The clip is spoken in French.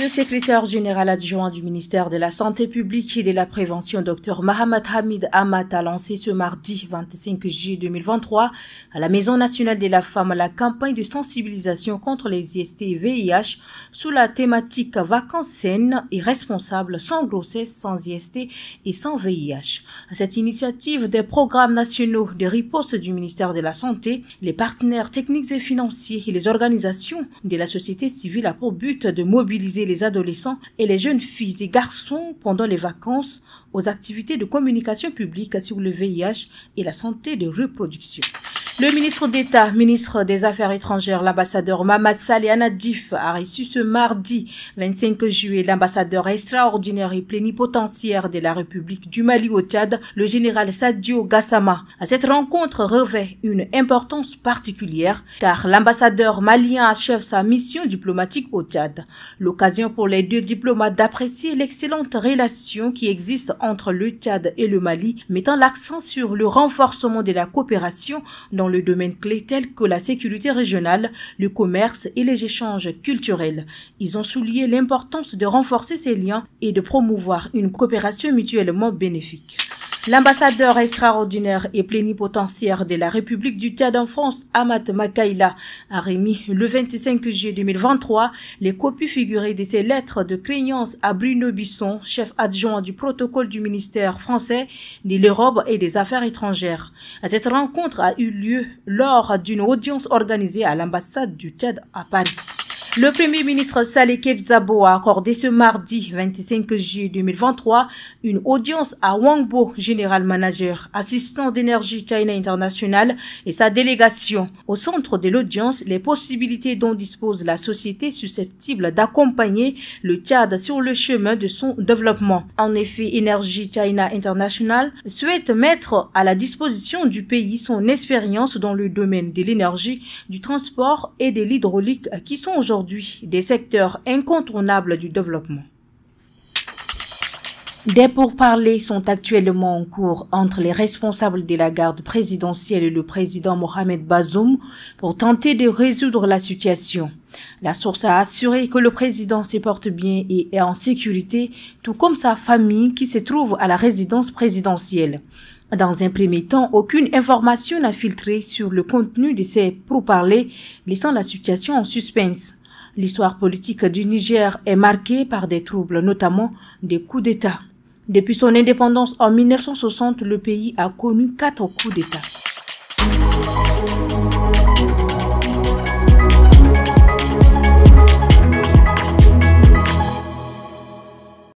Le secrétaire général adjoint du ministère de la Santé publique et de la Prévention, docteur Mohamed Hamid Ahmad, a lancé ce mardi 25 juillet 2023 à la Maison nationale de la femme la campagne de sensibilisation contre les IST et VIH sous la thématique vacances saines et responsables sans grossesse, sans IST et sans VIH. cette initiative des programmes nationaux de riposte du ministère de la Santé, les partenaires techniques et financiers et les organisations de la société civile a pour but de mobiliser les adolescents et les jeunes filles et garçons pendant les vacances aux activités de communication publique sur le VIH et la santé de reproduction. Le ministre d'État, ministre des Affaires étrangères, l'ambassadeur Mamad Saleh Anadif a reçu ce mardi 25 juillet l'ambassadeur extraordinaire et plénipotentiaire de la République du Mali au Tchad, le général Sadio Gassama. cette rencontre revêt une importance particulière car l'ambassadeur malien achève sa mission diplomatique au Tchad. L'occasion pour les deux diplomates d'apprécier l'excellente relation qui existe entre le Tchad et le Mali, mettant l'accent sur le renforcement de la coopération dans le domaine clé tel que la sécurité régionale, le commerce et les échanges culturels. Ils ont souligné l'importance de renforcer ces liens et de promouvoir une coopération mutuellement bénéfique. L'ambassadeur extraordinaire et plénipotentiaire de la République du Tchad en France, Ahmad Makaïla, a remis le 25 juillet 2023 les copies figurées de ses lettres de craignance à Bruno Bisson, chef adjoint du protocole du ministère français de l'Europe et des Affaires étrangères. Cette rencontre a eu lieu lors d'une audience organisée à l'ambassade du Tchad à Paris. Le Premier ministre Saleh Zabo a accordé ce mardi 25 juillet 2023 une audience à Wangbo, général manager, assistant d'énergie China International et sa délégation. Au centre de l'audience, les possibilités dont dispose la société susceptible d'accompagner le Tchad sur le chemin de son développement. En effet, Energy China International souhaite mettre à la disposition du pays son expérience dans le domaine de l'énergie, du transport et de l'hydraulique qui sont aujourd'hui des secteurs incontournables du développement. Des pourparlers sont actuellement en cours entre les responsables de la garde présidentielle et le président Mohamed Bazoum pour tenter de résoudre la situation. La source a assuré que le président se porte bien et est en sécurité, tout comme sa famille qui se trouve à la résidence présidentielle. Dans un premier temps, aucune information n'a filtré sur le contenu de ces pourparlers, laissant la situation en suspense. L'histoire politique du Niger est marquée par des troubles, notamment des coups d'État. Depuis son indépendance en 1960, le pays a connu quatre coups d'État.